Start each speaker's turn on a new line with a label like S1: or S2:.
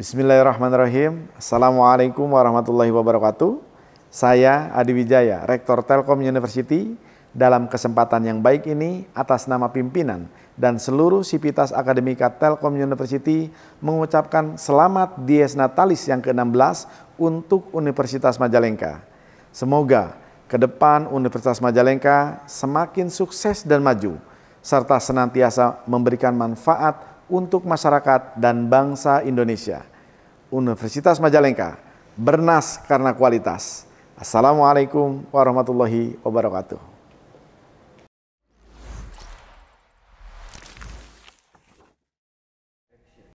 S1: Bismillahirrahmanirrahim. Assalamualaikum warahmatullahi wabarakatuh. Saya Adi Wijaya, Rektor Telkom University. Dalam kesempatan yang baik ini, atas nama pimpinan dan seluruh sipitas akademika Telkom University mengucapkan selamat Dies Natalis yang ke-16 untuk Universitas Majalengka. Semoga ke depan Universitas Majalengka semakin sukses dan maju, serta senantiasa memberikan manfaat untuk masyarakat dan bangsa Indonesia. Universitas Majalengka. Bernas karena kualitas. Assalamualaikum warahmatullahi wabarakatuh.